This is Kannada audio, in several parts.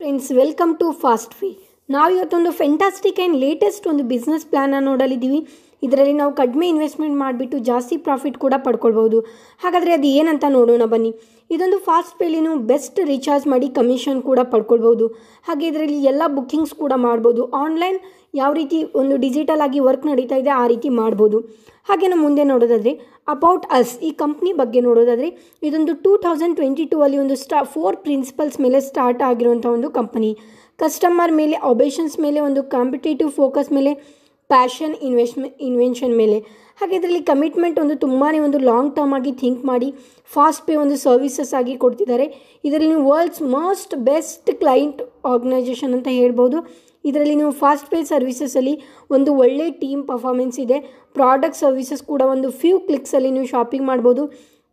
ಫ್ರೆಂಡ್ಸ್ ವೆಲ್ಕಮ್ ಟು ಫಾಸ್ಟ್ ಫೀ ನಾವು ಇವತ್ತೊಂದು ಫೆಂಟಾಸ್ಟಿಕ್ ಆ್ಯಂಡ್ ಲೇಟೆಸ್ಟ್ ಒಂದು ಬಿಸ್ನೆಸ್ ಪ್ಲ್ಯಾನನ್ನು ನೋಡಲಿದ್ದೀವಿ ಇದರಲ್ಲಿ ನಾವು ಕಡಿಮೆ ಇನ್ವೆಸ್ಟ್ಮೆಂಟ್ ಮಾಡಿಬಿಟ್ಟು ಜಾಸ್ತಿ ಪ್ರಾಫಿಟ್ ಕೂಡ ಪಡ್ಕೊಳ್ಬೋದು ಹಾಗಾದರೆ ಅದು ಏನಂತ ನೋಡೋಣ ಬನ್ನಿ ಇದೊಂದು ಫಾಸ್ಟ್ ಪೇಲಿನು ಬೆಸ್ಟ್ ರೀಚಾರ್ಜ್ ಮಾಡಿ ಕಮಿಷನ್ ಕೂಡ ಪಡ್ಕೊಳ್ಬೋದು ಹಾಗೆ ಇದರಲ್ಲಿ ಎಲ್ಲ ಬುಕ್ಕಿಂಗ್ಸ್ ಕೂಡ ಮಾಡ್ಬೋದು ಆನ್ಲೈನ್ ಯಾವ ರೀತಿ ಒಂದು ಡಿಜಿಟಲ್ ಆಗಿ ವರ್ಕ್ ನಡೀತಾ ಇದೆ ಆ ರೀತಿ ಮಾಡ್ಬೋದು ಹಾಗೆ ನಾವು ಮುಂದೆ ನೋಡೋದಾದರೆ ಅಬೌಟ್ ಅಸ್ ಈ ಕಂಪ್ನಿ ಬಗ್ಗೆ ನೋಡೋದಾದರೆ ಇದೊಂದು ಟೂ ಥೌಸಂಡ್ ಟ್ವೆಂಟಿ ಟೂ ಅಲ್ಲಿ ಒಂದು ಸ್ಟಾ ಫೋರ್ ಪ್ರಿನ್ಸಿಪಲ್ಸ್ ಮೇಲೆ ಸ್ಟಾರ್ಟ್ ಆಗಿರುವಂಥ ಒಂದು ಕಂಪನಿ ಕಸ್ಟಮರ್ ಮೇಲೆ ಒಬೇಷನ್ಸ್ ಮೇಲೆ ಒಂದು ಕಾಂಪಿಟೇಟಿವ್ ಫೋಕಸ್ ಮೇಲೆ ಪ್ಯಾಷನ್ ಇನ್ವೆಸ್ಟ್ಮೆ ಇನ್ವೆನ್ಷನ್ ಮೇಲೆ ಹಾಗೆ ಇದರಲ್ಲಿ ಕಮಿಟ್ಮೆಂಟ್ ಒಂದು ತುಂಬಾ ಒಂದು ಲಾಂಗ್ ಟರ್ಮ್ ಆಗಿ ಥಿಂಕ್ ಮಾಡಿ ಫಾಸ್ಟ್ ಪೇ ಒಂದು ಸರ್ವಿಸಸ್ ಆಗಿ ಕೊಡ್ತಿದ್ದಾರೆ ಇದರಲ್ಲಿ ನೀವು world's most best client organisation ಅಂತ ಹೇಳ್ಬೋದು ಇದರಲ್ಲಿ ನೀವು ಫಾಸ್ಟ್ ಪೇ ಸರ್ವಿಸಸಲ್ಲಿ ಒಂದು ಒಳ್ಳೆ ಟೀಮ್ ಪರ್ಫಾರ್ಮೆನ್ಸ್ ಇದೆ ಪ್ರಾಡಕ್ಟ್ ಸರ್ವಿಸಸ್ ಕೂಡ ಒಂದು ಫ್ಯೂ ಕ್ಲಿಕ್ಸಲ್ಲಿ ನೀವು ಶಾಪಿಂಗ್ ಮಾಡ್ಬೋದು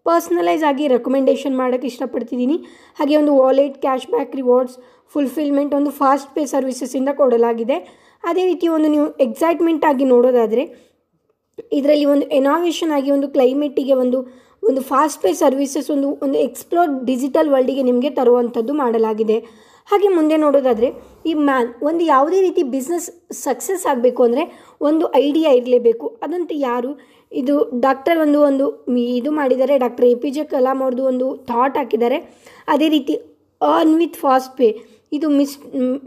ಪರ್ಸ್ನಲೈಸ್ ಆಗಿ ರೆಕಮೆಂಡೇಷನ್ ಮಾಡೋಕ್ಕೆ ಇಷ್ಟಪಡ್ತಿದ್ದೀನಿ ಹಾಗೆ ಒಂದು wallet cash back rewards fulfilment ಒಂದು ಫಾಸ್ಟ್ ಪೇ ಸರ್ವಿಸಸ್ಸಿಂದ ಕೊಡಲಾಗಿದೆ ಅದೇ ರೀತಿ ಒಂದು ನೀವು ಎಕ್ಸೈಟ್ಮೆಂಟ್ ಆಗಿ ನೋಡೋದಾದರೆ ಇದರಲ್ಲಿ ಒಂದು ಎನೋವೇಷನ್ ಆಗಿ ಒಂದು ಕ್ಲೈಮೇಟಿಗೆ ಒಂದು ಒಂದು ಫಾಸ್ಟ್ ಪೇ ಸರ್ವಿಸಸ್ ಒಂದು ಒಂದು ಎಕ್ಸ್ಪ್ಲೋರ್ ಡಿಜಿಟಲ್ ವರ್ಲ್ಡಿಗೆ ನಿಮಗೆ ತರುವಂಥದ್ದು ಮಾಡಲಾಗಿದೆ ಹಾಗೆ ಮುಂದೆ ನೋಡೋದಾದರೆ ಈ ಮ್ಯಾನ್ ಒಂದು ಯಾವುದೇ ರೀತಿ ಬಿಸ್ನೆಸ್ ಸಕ್ಸಸ್ ಆಗಬೇಕು ಅಂದರೆ ಒಂದು ಐಡಿಯಾ ಇರಲೇಬೇಕು ಅದಂತೂ ಯಾರು ಇದು ಡಾಕ್ಟರ್ ಒಂದು ಒಂದು ಇದು ಮಾಡಿದ್ದಾರೆ doctor A P J Kalam ಅವ್ರದ್ದು ಒಂದು ಥಾಟ್ ಹಾಕಿದ್ದಾರೆ ಅದೇ ರೀತಿ ಅರ್ನ್ ವಿತ್ ಫಾಸ್ಟ್ ಪೇ ಇದು ಮಿಸ್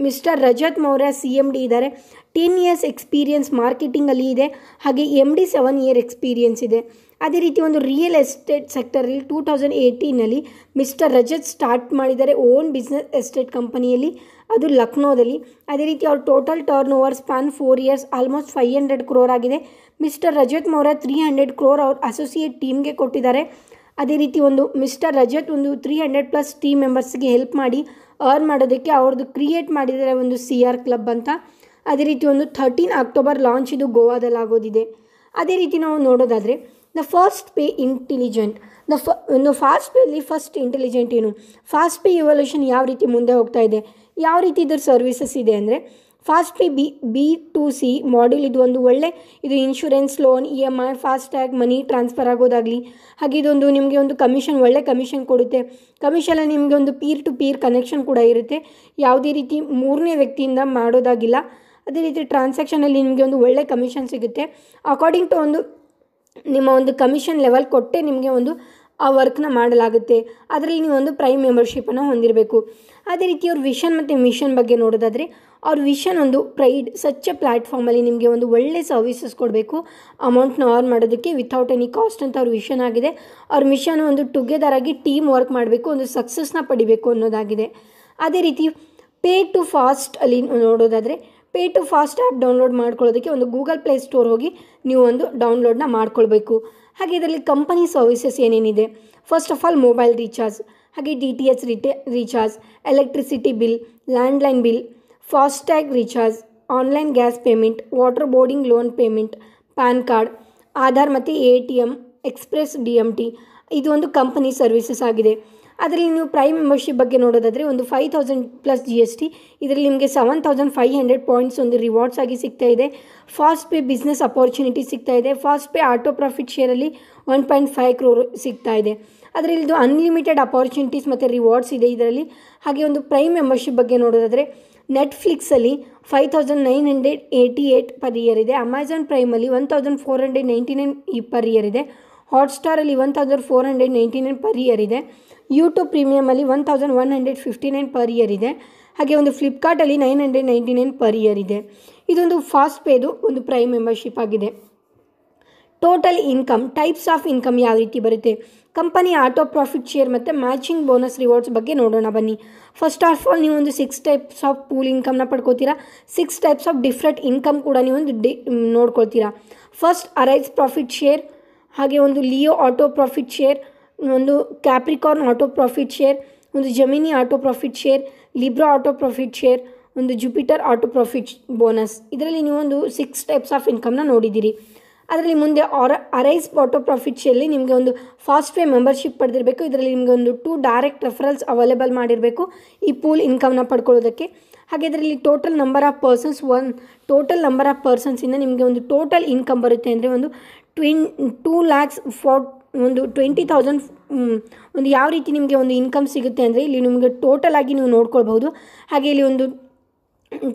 mister Rajat Maurya C M D ಇದ್ದಾರೆ ಟೆನ್ ಇಯರ್ಸ್ ಎಕ್ಸ್ಪೀರಿಯನ್ಸ್ ಮಾರ್ಕೆಟಿಂಗಲ್ಲಿ ಇದೆ ಹಾಗೆ M D seven year experience ಇದೆ ಅದೇ ರೀತಿ ಒಂದು ರಿಯಲ್ ಎಸ್ಟೇಟ್ ಸೆಕ್ಟರಲ್ಲಿ ಟೂ ತೌಸಂಡ್ ಏಯ್ಟೀನಲ್ಲಿ ಮಿಸ್ಟರ್ ರಜತ್ ಸ್ಟಾರ್ಟ್ ಮಾಡಿದ್ದಾರೆ ಓನ್ ಬಿಸ್ನೆಸ್ ಎಸ್ಟೇಟ್ ಕಂಪನಿಯಲ್ಲಿ ಅದು ಲಕ್ನೋದಲ್ಲಿ ಅದೇ ರೀತಿ ಅವ್ರ total turnover span four years almost five hundred crore ಆಗಿದೆ mister Rajat Maurya three hundred crore ಅವ್ರ ಅಸೋಸಿಯೇಟ್ ಟೀಮ್ಗೆ ಕೊಟ್ಟಿದ್ದಾರೆ ಅದೇ ರೀತಿ ಒಂದು ಮಿಸ್ಟರ್ ರಜತ್ ಒಂದು ತ್ರೀ ಹಂಡ್ರೆಡ್ ಪ್ಲಸ್ ಟೀಮ್ ಮೆಂಬರ್ಸ್ಗೆ ಹೆಲ್ಪ್ ಮಾಡಿ ಅರ್ನ್ ಮಾಡೋದಕ್ಕೆ ಅವ್ರದ್ದು ಕ್ರಿಯೇಟ್ ಮಾಡಿದ್ದಾರೆ ಒಂದು ಸಿ ಆರ್ ಕ್ಲಬ್ ಅಂತ ಅದೇ ರೀತಿ ಒಂದು ಥರ್ಟೀನ್ ಅಕ್ಟೋಬರ್ ಲಾಂಚ್ ಇದು ಗೋವಾದಲ್ಲಿ ಆಗೋದಿದೆ ಅದೇ ರೀತಿ ನಾವು ನೋಡೋದಾದರೆ the first pay intelligent the ಫ ಒಂದು ಫಾಸ್ಟ್ ಪೇಲಿ ಫಸ್ಟ್ ಇಂಟೆಲಿಜೆಂಟ್ ಏನು ಫಾಸ್ಟ್ ಪೇ ಇವಾಲ್ಯೂಷನ್ ಯಾವ ರೀತಿ ಮುಂದೆ ಹೋಗ್ತಾ ಇದೆ ಯಾವ ರೀತಿ ಇದ್ರ ಸರ್ವಿಸಸ್ ಇದೆ ಅಂದರೆ Fast P B B to C module ಇದು ಒಂದು ಒಳ್ಳೆ ಇದು insurance loan E M I FASTag money transfer ಆಗೋದಾಗಲಿ ಹಾಗೆ ಇದೊಂದು ನಿಮಗೆ ಒಂದು ಕಮಿಷನ್ ಒಳ್ಳೆ ಕಮಿಷನ್ ಕೊಡುತ್ತೆ ಕಮಿಷನಲ್ಲಿ ನಿಮಗೆ ಒಂದು ಪೀರ್ ಟು ಪೀರ್ ಕನೆಕ್ಷನ್ ಕೂಡ ಇರುತ್ತೆ ಯಾವುದೇ ರೀತಿ ಮೂರನೇ ವ್ಯಕ್ತಿಯಿಂದ ಮಾಡೋದಾಗಿಲ್ಲ ಅದೇ ರೀತಿ ಟ್ರಾನ್ಸಾಕ್ಷನಲ್ಲಿ ನಿಮಗೆ ಒಂದು ಒಳ್ಳೆ ಕಮಿಷನ್ ಸಿಗುತ್ತೆ ಅಕಾರ್ಡಿಂಗ್ ಟು ಒಂದು ನಿಮ್ಮ ಒಂದು ಕಮಿಷನ್ ಲೆವೆಲ್ ಕೊಟ್ಟೆ ನಿಮಗೆ ಒಂದು ಆ ವರ್ಕ್ನ ಮಾಡಲಾಗುತ್ತೆ ಅದರಲ್ಲಿ ನೀವು ಒಂದು ಪ್ರೈಮ್ ಮೆಂಬರ್ಶಿಪ್ಪನ್ನು ಹೊಂದಿರಬೇಕು ಅದೇ ರೀತಿ ಅವ್ರ ವಿಷನ್ ಮತ್ತು ಮಿಷನ್ ಬಗ್ಗೆ ನೋಡೋದಾದರೆ ಅವ್ರ ಒಂದು ಪ್ರೈಡ್ ಸಚ್ ಪ್ಲ್ಯಾಟ್ಫಾರ್ಮಲ್ಲಿ ನಿಮಗೆ ಒಂದು ಒಳ್ಳೆ ಸರ್ವಿಸಸ್ ಕೊಡಬೇಕು ಅಮೌಂಟ್ನ ಅರ್ನ್ ಮಾಡೋದಕ್ಕೆ ವಿಥೌಟ್ ಎನಿ ಕಾಸ್ಟ್ ಅಂತ ಅವ್ರ ವಿಷನ್ ಆಗಿದೆ ಅವ್ರ ಮಿಷನ್ ಒಂದು ಟುಗೆದರ್ ಆಗಿ ಟೀಮ್ ವರ್ಕ್ ಮಾಡಬೇಕು ಒಂದು ಸಕ್ಸಸ್ನ ಪಡಿಬೇಕು ಅನ್ನೋದಾಗಿದೆ ಅದೇ ರೀತಿ ಪೇ ಟು ಫಾಸ್ಟ್ ಅಲ್ಲಿ ನೋಡೋದಾದರೆ pay to Fast app download ಮಾಡ್ಕೊಳ್ಳೋದಕ್ಕೆ ಒಂದು ಗೂಗಲ್ ಪ್ಲೇ ಸ್ಟೋರ್ ಹೋಗಿ ನೀವು ಒಂದು ಡೌನ್ಲೋಡ್ನ ಮಾಡ್ಕೊಳ್ಬೇಕು ಹಾಗೆ ಇದರಲ್ಲಿ ಕಂಪನಿ ಸರ್ವಿಸಸ್ ಏನೇನಿದೆ first of all mobile recharge ಹಾಗೆ ಡಿ ಟಿ ಎಚ್ ರಿಟೇ recharge electricity bill landline bill FASTag recharge online gas payment water boarding loan payment PAN card Aadhaar ಮತ್ತು A T M express D M T ಇದು ಒಂದು ಕಂಪನಿ ಸರ್ವಿಸಸ್ ಆಗಿದೆ ಅದರಲ್ಲಿ ನೀವು ಪ್ರೈಮ್ ಮೆಂಬರ್ಶಿಪ್ ಬಗ್ಗೆ ನೋಡೋದಾದರೆ ಒಂದು five thousand plus G S T ಇದರಲ್ಲಿ ನಿಮಗೆ seven thousand five hundred points ಒಂದು ರಿವಾರ್ಡ್ಸ್ ಆಗಿ ಸಿಗ್ತಾ ಇದೆ ಫಾಸ್ಟ್ ಪೇ ಬಿಸ್ನೆಸ್ ಅಪರ್ಚುನಿಟಿ ಸಿಗ್ತಾ ಇದೆ ಫಾಸ್ಟ್ ಪೇ ಆಟೋ ಪ್ರಾಫಿಟ್ ಶೇರಲ್ಲಿ ಒನ್ ಪಾಯಿಂಟ್ ಫೈವ್ ಕ್ರೋರ್ ಸಿಗ್ತಾ ಇದೆ ಅದರಲ್ಲಿ ಇದು ಅನ್ಲಿಮಿಟೆಡ್ ಅಪಾರ್ಚುನಿಟೀಸ್ ಮತ್ತು ರಿವಾರ್ಡ್ಸ್ ಇದೆ ಇದರಲ್ಲಿ ಹಾಗೆ ಒಂದು ಪ್ರೈಮ್ ಮೆಂಬರ್ಶಿಪ್ ಬಗ್ಗೆ ನೋಡೋದಾದರೆ ನೆಟ್ಫ್ಲಿಕ್ಸಲ್ಲಿ five thousand nine hundred eighty eight per year ಇದೆ ಅಮೆಝಾನ್ ಪ್ರೈಮಲ್ಲಿ one thousand four hundred ninety nine per year ಇದೆ ಹಾಟ್ಸ್ಟಾರಲ್ಲಿ one thousand four hundred ninety nine per year ಇದೆ ಯೂಟ್ಯೂಬ್ ಪ್ರೀಮಿಯಮಲ್ಲಿ one thousand one hundred fifty nine per year ಇದೆ ಹಾಗೆ ಒಂದು ಫ್ಲಿಪ್ಕಾರ್ಟಲ್ಲಿ nine hundred ninety nine per year ಇದೆ ಇದೊಂದು ಫಾಸ್ಟ್ ಪೇದು ಒಂದು ಪ್ರೈಮ್ ಮೆಂಬರ್ಶಿಪ್ ಆಗಿದೆ total income types of income ಯಾವ ರೀತಿ ಬರುತ್ತೆ ಕಂಪನಿ ಆಟೋ ಪ್ರಾಫಿಟ್ ಶೇರ್ ಮತ್ತು ಮ್ಯಾಚಿಂಗ್ ಬೋನಸ್ ರಿವಾರ್ಡ್ಸ್ ಬಗ್ಗೆ ನೋಡೋಣ ಬನ್ನಿ ಫಸ್ಟ್ ಆಫ್ ಆಲ್ ನೀವೊಂದು ಸಿಕ್ಸ್ ಟೈಪ್ಸ್ ಆಫ್ ಪೂಲ್ ಇನ್ಕಮ್ನ ಪಡ್ಕೋತೀರಾ six types of different income ಕೂಡ ನೀವೊಂದು ಡಿ ನೋಡ್ಕೊಳ್ತೀರಾ ಫಸ್ಟ್ ಅರೈಸ್ ಪ್ರಾಫಿಟ್ ಶೇರ್ ಹಾಗೆ ಒಂದು ಲಿಯೋ ಆಟೋ ಪ್ರಾಫಿಟ್ ಶೇರ್ ಒಂದು ಕ್ಯಾಪ್ರಿಕಾರ್ನ್ ಆಟೋ ಪ್ರಾಫಿಟ್ ಶೇರ್ ಒಂದು Gemini auto profit share Libra auto profit share ಒಂದು ಜುಪಿಟರ್ ಆಟೋ ಪ್ರಾಫಿಟ್ ಬೋನಸ್ ಇದರಲ್ಲಿ ನೀವೊಂದು ಸಿಕ್ಸ್ ಟೈಪ್ಸ್ ಆಫ್ ಇನ್ಕಮ್ನ ನೋಡಿದ್ದೀರಿ ಅದರಲ್ಲಿ ಮುಂದೆ ಆರ ಅರೈಸ್ ಆಟೋ ಪ್ರಾಫಿಟ್ಸಲ್ಲಿ ನಿಮಗೆ ಒಂದು ಫಾಸ್ಟ್ ಪೇ ಮೆಂಬರ್ಶಿಪ್ ಪಡೆದಿರಬೇಕು ಇದರಲ್ಲಿ ನಿಮಗೆ ಒಂದು ಟೂ ಡೈರೆಕ್ಟ್ ರೆಫರಲ್ಸ್ ಅವೈಲೇಬಲ್ ಮಾಡಿರಬೇಕು ಈ ಪೂಲ್ ಇನ್ಕಮ್ನ ಪಡ್ಕೊಳ್ಳೋದಕ್ಕೆ ಹಾಗೆ ಇದರಲ್ಲಿ total number of persons one total number of ಪರ್ಸನ್ಸಿಂದ ನಿಮಗೆ ಒಂದು ಟೋಟಲ್ ಇನ್ಕಮ್ ಬರುತ್ತೆ ಅಂದರೆ ಒಂದು ಟ್ವಿನ್ ಟೂ ಲ್ಯಾಕ್ಸ್ ಫೋರ್ ಒಂದು ಟ್ವೆಂಟಿ ತೌಸಂಡ್ ಒಂದು ಯಾವ ರೀತಿ ನಿಮಗೆ ಒಂದು ಇನ್ಕಮ್ ಸಿಗುತ್ತೆ ಅಂದರೆ ಇಲ್ಲಿ ನಿಮಗೆ ಟೋಟಲ್ ಆಗಿ ನೀವು ನೋಡ್ಕೊಳ್ಬಹುದು ಹಾಗೆ ಇಲ್ಲಿ ಒಂದು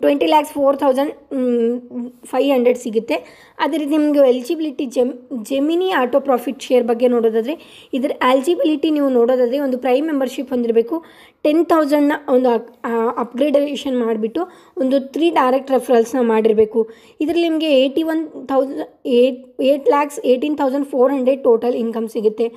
twenty lakhs four thousand five hundred ಸಿಗುತ್ತೆ ಅದೇ ರೀತಿ ನಿಮಗೆ eligibility gem Gemini auto profit share ಬಗ್ಗೆ ನೋಡೋದಾದರೆ ಇದರ ಎಲಿಜಿಬಿಲಿಟಿ ನೀವು ನೋಡೋದಾದರೆ ಒಂದು ಪ್ರೈಮ್ ಮೆಂಬರ್ಶಿಪ್ ಹೊಂದಿರಬೇಕು ಟೆನ್ ತೌಸಂಡ್ನ ಒಂದು ಅಪ್ಗ್ರೇಡೇಷನ್ ಮಾಡಿಬಿಟ್ಟು ಒಂದು ತ್ರೀ ಡೈರೆಕ್ಟ್ ರೆಫರಲ್ಸ್ನ ಮಾಡಿರಬೇಕು ಇದರಲ್ಲಿ ನಿಮಗೆ eighty one thousand eight eight lakhs eighteen thousand four hundred total income ಸಿಗುತ್ತೆ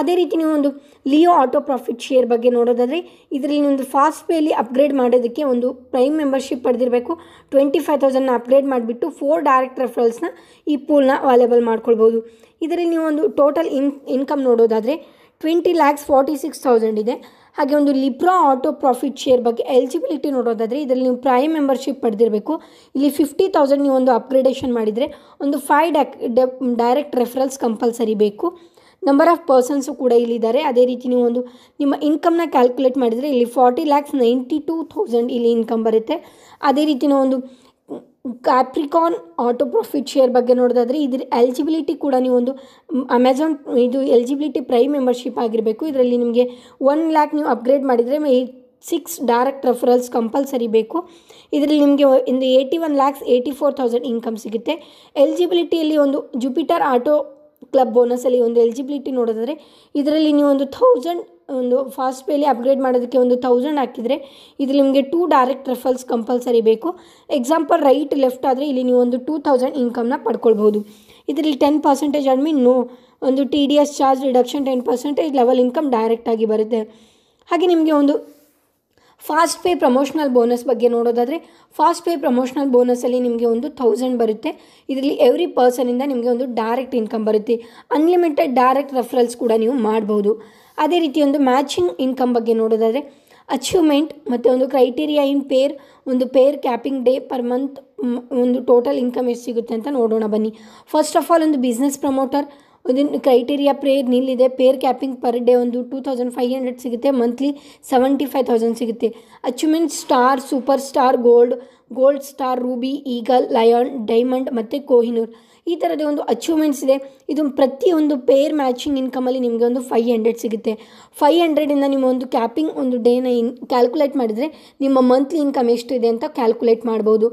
ಅದೇ ರೀತಿ ನೀವು ಒಂದು ಲಿಯೋ ಆಟೋ ಪ್ರಾಫಿಟ್ ಶೇರ್ ಬಗ್ಗೆ ನೋಡೋದಾದರೆ ಇದರಲ್ಲಿ ಒಂದು ಫಾಸ್ಟ್ ಪೇಲಿ ಅಪ್ಗ್ರೇಡ್ ಮಾಡೋದಕ್ಕೆ ಒಂದು ಪ್ರೈಮ್ ಮೆಂಬರ್ಶಿಪ್ ಪಡೆದಿರಬೇಕು ಟ್ವೆಂಟಿ ಫೈವ್ ತೌಸಂಡ್ನ ಅಪ್ಗ್ರೇಡ್ ಮಾಡಿಬಿಟ್ಟು ಫೋರ್ ಡೈರೆಕ್ಟ್ ರೆಫರಲ್ಸ್ನ ಈ ಪೂಲ್ನ ಅವೈಲೇಬಲ್ ಮಾಡ್ಕೊಳ್ಬೋದು ಇದರಲ್ಲಿ ನೀವು ಒಂದು ಟೋಟಲ್ ಇನ್ ಇನ್ಕಮ್ ನೋಡೋದಾದರೆ twenty lakhs forty six thousand ಇದೆ ಹಾಗೆ ಒಂದು ಲಿಬ್ರಾ ಆಟೋ ಪ್ರಾಫಿಟ್ ಶೇರ್ ಬಗ್ಗೆ ಎಲಿಜಿಬಿಲಿಟಿ ನೋಡೋದಾದರೆ ಇದರಲ್ಲಿ ನೀವು ಪ್ರೈಮ್ ಮೆಂಬರ್ಶಿಪ್ ಪಡೆದಿರಬೇಕು ಇಲ್ಲಿ ಫಿಫ್ಟಿ ತೌಸಂಡ್ ನೀವು ಒಂದು ಅಪ್ಗ್ರೇಡೇಷನ್ ಮಾಡಿದರೆ ಒಂದು ಫೈವ್ ಡೈರೆಕ್ಟ್ ರೆಫರಲ್ಸ್ ಕಂಪಲ್ಸರಿ ಬೇಕು ನಂಬರ್ ಆಫ್ ಪರ್ಸನ್ಸು ಕೂಡ ಇಲ್ಲಿದ್ದಾರೆ ಅದೇ ರೀತಿ ನೀವು ಒಂದು ನಿಮ್ಮ ಇನ್ಕಮ್ನ ಕ್ಯಾಲ್ಕುಲೇಟ್ ಮಾಡಿದರೆ ಇಲ್ಲಿ forty lakhs ninety two thousand ಇಲ್ಲಿ ಇನ್ಕಮ್ ಬರುತ್ತೆ ಅದೇ ರೀತಿ ನಾವು ಒಂದು ಕ್ಯಾಪ್ರಿಕಾನ್ ಆಟೋ ಪ್ರಾಫಿಟ್ ಶೇರ್ ಬಗ್ಗೆ ನೋಡೋದಾದರೆ ಇದ್ರ ಎಲಿಜಿಬಿಲಿಟಿ ಕೂಡ ನೀವು ಒಂದು ಅಮೆಝಾನ್ ಇದು ಎಲಿಜಿಬಿಲಿಟಿ ಪ್ರೈ ಮೆಂಬರ್ಶಿಪ್ ಆಗಿರಬೇಕು ಇದರಲ್ಲಿ ನಿಮಗೆ ಒನ್ ಲ್ಯಾಕ್ ನೀವು ಅಪ್ಗ್ರೇಡ್ ಮಾಡಿದರೆ ಸಿಕ್ಸ್ ಡೈರೆಕ್ಟ್ ರೆಫರಲ್ಸ್ ಕಂಪಲ್ಸರಿ ಬೇಕು ಇದರಲ್ಲಿ ನಿಮಗೆ ಒಂದು eighty one lakhs eighty four thousand income ಸಿಗುತ್ತೆ ಎಲಿಜಿಬಿಲಿಟಿಯಲ್ಲಿ ಒಂದು ಜುಪಿಟರ್ ಆಟೋ ಕ್ಲಬ್ ಬೋನಸಲ್ಲಿ ಒಂದು ಎಲಿಜಿಬಿಲಿಟಿ ನೋಡೋದಾದರೆ ಇದರಲ್ಲಿ ನೀವು ಒಂದು ಥೌಸಂಡ್ ಒಂದು ಫಾಸ್ಟ್ ಪೇಲಿ ಅಪ್ಗ್ರೇಡ್ ಮಾಡೋದಕ್ಕೆ ಒಂದು ಥೌಸಂಡ್ ಹಾಕಿದರೆ ಇದು ನಿಮಗೆ ಟೂ ಡೈರೆಕ್ಟ್ ರೆಫಲ್ಸ್ ಕಂಪಲ್ಸರಿ ಬೇಕು ಎಕ್ಸಾಂಪಲ್ ರೈಟ್ ಲೆಫ್ಟ್ ಆದರೆ ಇಲ್ಲಿ ನೀವು ಒಂದು ಟೂ ತೌಸಂಡ್ ಇನ್ಕಮ್ನ ಪಡ್ಕೊಳ್ಬೋದು ಇದರಲ್ಲಿ ಟೆನ್ ಪರ್ಸೆಂಟೇಜ್ ಅಡ್ಮಿನ್ ನೋ ಒಂದು T D S charge reduction ten percentage level income ಡೈರೆಕ್ಟಾಗಿ ಬರುತ್ತೆ ಹಾಗೆ ನಿಮಗೆ ಒಂದು ಫಾಸ್ಟ್ ಪೇ ಪ್ರಮೋಷನಲ್ ಬೋನಸ್ ಬಗ್ಗೆ ನೋಡೋದಾದರೆ ಫಾಸ್ಟ್ ಪೇ ಪ್ರಮೋಷನಲ್ ಬೋನಸಲ್ಲಿ ನಿಮಗೆ ಒಂದು ಥೌಸಂಡ್ ಬರುತ್ತೆ ಇದರಲ್ಲಿ ಎವ್ರಿ ಪರ್ಸನಿಂದ ನಿಮಗೆ ಒಂದು ಡೈರೆಕ್ಟ್ ಇನ್ಕಮ್ ಬರುತ್ತೆ ಅನ್ಲಿಮಿಟೆಡ್ ಡೈರೆಕ್ಟ್ ರೆಫರಲ್ಸ್ ಕೂಡ ನೀವು ಮಾಡ್ಬೋದು ಅದೇ ರೀತಿ ಒಂದು ಮ್ಯಾಚಿಂಗ್ ಇನ್ಕಮ್ ಬಗ್ಗೆ ನೋಡೋದಾದರೆ ಅಚೀವ್ಮೆಂಟ್ ಮತ್ತು ಒಂದು ಕ್ರೈಟೀರಿಯಾ ಇನ್ ಪೇರ್ ಒಂದು pair capping day per month ಒಂದು ಟೋಟಲ್ ಇನ್ಕಮ್ ಎಷ್ಟು ಸಿಗುತ್ತೆ ಅಂತ ನೋಡೋಣ ಬನ್ನಿ ಫಸ್ಟ್ ಆಫ್ ಆಲ್ ಒಂದು ಬಿಸ್ನೆಸ್ ಪ್ರಮೋಟರ್ ಒಂದು ಕ್ರೈಟೀರಿಯಾ ಪ್ರೇರ್ ನಿಲ್ಲಿದೆ ಪೇರ್ ಕ್ಯಾಪಿಂಗ್ ಪರ್ ಡೇ ಒಂದು ಟೂ ತೌಸಂಡ್ ಫೈವ್ ಹಂಡ್ರೆಡ್ ಸಿಗುತ್ತೆ ಮಂತ್ಲಿ ಸೆವೆಂಟಿ ಫೈವ್ ತೌಸಂಡ್ ಸಿಗುತ್ತೆ achievement star super star gold gold star ruby eagle lion diamond ಮತ್ತು ಕೋಹಿನೂರ್ ಈ ಥರದ ಒಂದು ಅಚೀವ್ಮೆಂಟ್ಸ್ ಇದೆ ಇದು ಪ್ರತಿಯೊಂದು ಪೇರ್ ಮ್ಯಾಚಿಂಗ್ ಇನ್ಕಮಲ್ಲಿ ನಿಮಗೆ ಒಂದು ಫೈವ್ ಹಂಡ್ರೆಡ್ ಸಿಗುತ್ತೆ ಫೈವ್ ಹಂಡ್ರೆಡಿಂದ ನಿಮ್ಮ ಒಂದು ಕ್ಯಾಪಿಂಗ್ ಒಂದು ಡೇನ ಇನ್ ಕ್ಯಾಲ್ಕುಲೇಟ್ ಮಾಡಿದರೆ ನಿಮ್ಮ ಮಂತ್ಲಿ ಇನ್ಕಮ್ ಎಷ್ಟಿದೆ ಅಂತ ಕ್ಯಾಲ್ಕುಲೇಟ್ ಮಾಡ್ಬೋದು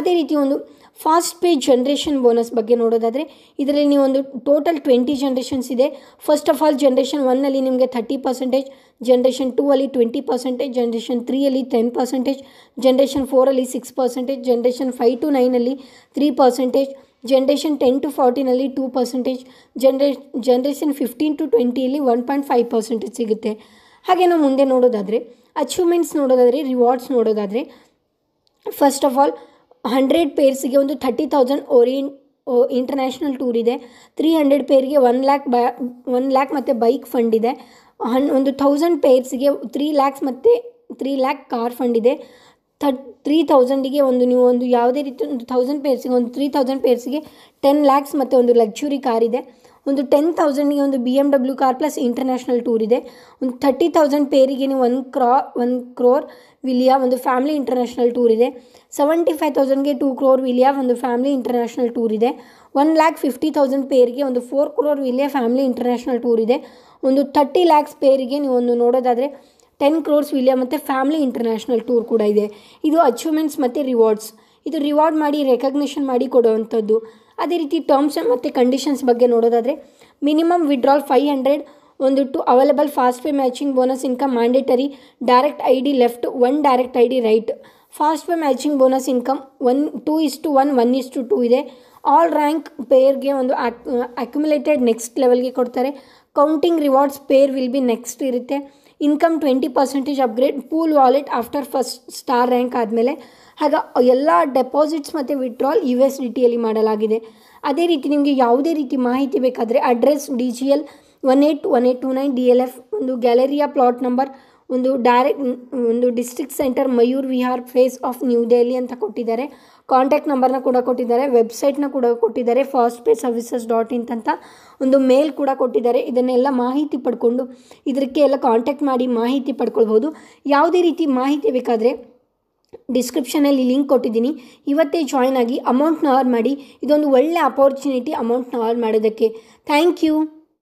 ಅದೇ ರೀತಿ ಒಂದು ಫಾಸ್ಟ್ ಪೇ ಜನ್ರೇಷನ್ ಬೋನಸ್ ಬಗ್ಗೆ ನೋಡೋದಾದರೆ ಇದರಲ್ಲಿ ನೀವೊಂದು ಟೋಟಲ್ ಟ್ವೆಂಟಿ ಜನ್ರೇಷನ್ಸ್ ಇದೆ ಫಸ್ಟ್ ಆಫ್ ಆಲ್ ಜನ್ರೇಷನ್ ಒನ್ನಲ್ಲಿ ನಿಮಗೆ ಥರ್ಟಿ ಪರ್ಸೆಂಟೇಜ್ ಜನ್ರೇಷನ್ ಟೂ ಅಲ್ಲಿ ಟ್ವೆಂಟಿ ಪರ್ಸೆಂಟೇಜ್ ಜನ್ರೇಷನ್ ತ್ರೀಯಲ್ಲಿ ಟೆನ್ ಪರ್ಸೆಂಟೇಜ್ ಜನ್ರೇಷನ್ ಫೋರಲ್ಲಿ six percentage generation five to ನೈನಲ್ಲಿ three percentage generation ten to ಫಾರ್ಟಿನಲ್ಲಿ ಟೂ ಪರ್ಸೆಂಟೇಜ್ ಜನ್ರೇ ಜನ್ರೇಷನ್ ಫಿಫ್ಟೀನ್ ಟು ಟ್ವೆಂಟಿಯಲ್ಲಿ ಒನ್ ಪಾಯಿಂಟ್ ಫೈವ್ ಪರ್ಸೆಂಟೇಜ್ ಸಿಗುತ್ತೆ ಹಾಗೆ ನಾವು ಮುಂದೆ ನೋಡೋದಾದರೆ ಅಚೀವ್ಮೆಂಟ್ಸ್ ನೋಡೋದಾದರೆ ರಿವಾರ್ಡ್ಸ್ ನೋಡೋದಾದರೆ ಫಸ್ಟ್ ಆಫ್ ಆಲ್ ಹಂಡ್ರೆಡ್ ಪೇರ್ಸಿಗೆ ಒಂದು thirty thousand Orion international tour ಇದೆ ತ್ರೀ ಹಂಡ್ರೆಡ್ ಪೇರ್ಗೆ ಒನ್ ಲ್ಯಾಕ್ ಬ ಒನ್ ಲ್ಯಾಕ್ ಮತ್ತು ಬೈಕ್ ಫಂಡ್ ಇದೆ ಹನ್ ಒಂದು ಥೌಸಂಡ್ ಪೇರ್ಸ್ಗೆ ತ್ರೀ ಲ್ಯಾಕ್ಸ್ ಮತ್ತು ತ್ರೀ ಲ್ಯಾಕ್ ಕಾರ್ ಫಂಡ್ ಇದೆ ಥರ್ಟ್ ತ್ರೀ ತೌಸಂಡಿಗೆ ಒಂದು ನೀವು ಒಂದು ಯಾವುದೇ ರೀತಿ ಒಂದು ಥೌಸಂಡ್ ಪೇರ್ಸಿಗೆ ಒಂದು ತ್ರೀ ತೌಸಂಡ್ ಪೇರ್ಸಿಗೆ ಟೆನ್ ಲ್ಯಾಕ್ಸ್ ಮತ್ತು ಒಂದು ಲಕ್ಸುರಿ ಕಾರ್ ಇದೆ ಒಂದು ಟೆನ್ ತೌಸಂಡಿಗೆ ಒಂದು B M W car plus international tour ಇದೆ ಒಂದು ಥರ್ಟಿ ತೌಸಂಡ್ ಪೇರಿಗೆ ನೀವು ಒಂದು ಕ್ರಾ ಒನ್ ಕ್ರೋರ್ ವಿಲಿಯ ಒಂದು ಫ್ಯಾಮಿಲಿ ಇಂಟರ್ನ್ಯಾಷನಲ್ ಟೂರ್ ಇದೆ ಸೆವೆಂಟಿ ಫೈವ್ ತೌಸಂಡ್ಗೆ ಟೂ ಕ್ರೋರ್ ವಿಲಿಯ ಒಂದು ಫ್ಯಾಮಿಲಿ ಇಂಟರ್ನ್ಯಾಷನಲ್ ಟೂರ್ ಇದೆ ಒನ್ ಲ್ಯಾಕ್ ಫಿಫ್ಟಿ ತೌಸಂಡ್ ಪೇರಿಗೆ ಒಂದು four crore villa family international tour ಇದೆ ಒಂದು ಥರ್ಟಿ ಲ್ಯಾಕ್ಸ್ ಪೇರಿಗೆ ನೀವೊಂದು ನೋಡೋದಾದರೆ ಟೆನ್ ಕ್ರೋರ್ಸ್ ವಿಲಿಯಾ ಮತ್ತು ಫ್ಯಾಮಿಲಿ ಇಂಟರ್ನ್ಯಾಷನಲ್ ಟೂರ್ ಕೂಡ ಇದೆ ಇದು ಅಚೀವ್ಮೆಂಟ್ಸ್ ಮತ್ತು ರಿವಾರ್ಡ್ಸ್ ಇದು ರಿವಾರ್ಡ್ ಮಾಡಿ ರೆಕಗ್ನಿಷನ್ ಮಾಡಿ ಕೊಡುವಂಥದ್ದು ಅದೇ ರೀತಿ ಟರ್ಮ್ಸ್ ಮತ್ತು ಕಂಡೀಷನ್ಸ್ ಬಗ್ಗೆ ನೋಡೋದಾದರೆ ಮಿನಿಮಮ್ ವಿಡ್ರಾಲ್ ಫೈವ್ ಹಂಡ್ರೆಡ್ ಒಂದು to available fast pay matching bonus income mandatory direct I D left one direct I D right fast pay matching bonus income one two is to one one is to two ಇದೆ ಆಲ್ ರ್ಯಾಂಕ್ ಪೇರ್ಗೆ ಒಂದು ಅಕ್ಯುಮುಲೇಟೆಡ್ ನೆಕ್ಸ್ಟ್ ಲೆವೆಲ್ಗೆ ಕೊಡ್ತಾರೆ counting rewards pair will be next ಇರುತ್ತೆ income twenty percentage upgrade pool wallet after first star rank ಆದಮೇಲೆ ಹಾಗೆ ಎಲ್ಲ ಡೆಪಾಸಿಟ್ಸ್ ಮತ್ತು ವಿತ್ಡ್ರಾಲ್ ಯು ಎಸ್ ಡಿ ಟಿಯಲ್ಲಿ ಮಾಡಲಾಗಿದೆ ಅದೇ ರೀತಿ ನಿಮಗೆ ಯಾವುದೇ ರೀತಿ ಮಾಹಿತಿ ಬೇಕಾದರೆ address D G L one eight one eight two nine D L F ಒಂದು ಗ್ಯಾಲರಿಯಾ ಪ್ಲಾಟ್ ನಂಬರ್ ಒಂದು ಡೈರೆಕ್ಟ್ ಒಂದು district centre Mayur Vihar phase of New Delhi ಅಂತ ಕೊಟ್ಟಿದ್ದಾರೆ ಕಾಂಟ್ಯಾಕ್ಟ್ ನಂಬರ್ನ ಕೂಡ ಕೊಟ್ಟಿದ್ದಾರೆ ವೆಬ್ಸೈಟ್ನ ಕೂಡ ಕೊಟ್ಟಿದ್ದಾರೆ fast pay services dot in ಅಂತ ಒಂದು ಮೇಲ್ ಕೂಡ ಕೊಟ್ಟಿದ್ದಾರೆ ಇದನ್ನೆಲ್ಲ ಮಾಹಿತಿ ಪಡ್ಕೊಂಡು ಇದಕ್ಕೆ ಎಲ್ಲ ಕಾಂಟ್ಯಾಕ್ಟ್ ಮಾಡಿ ಮಾಹಿತಿ ಪಡ್ಕೊಳ್ಬೋದು ಯಾವುದೇ ರೀತಿ ಮಾಹಿತಿ ಬೇಕಾದರೆ ಡಿಸ್ಕ್ರಿಪ್ಷನಲ್ಲಿ ಲಿಂಕ್ ಕೊಟ್ಟಿದ್ದೀನಿ ಇವತ್ತೇ ಜಾಯ್ನ್ ಆಗಿ ಅಮೌಂಟ್ನ ಅರ್ನ್ ಮಾಡಿ ಇದೊಂದು ಒಳ್ಳೆ ಅಪೋರ್ಚುನಿಟಿ ಅಮೌಂಟ್ನ ಅರ್ನ್ ಮಾಡೋದಕ್ಕೆ ಥ್ಯಾಂಕ್ ಯು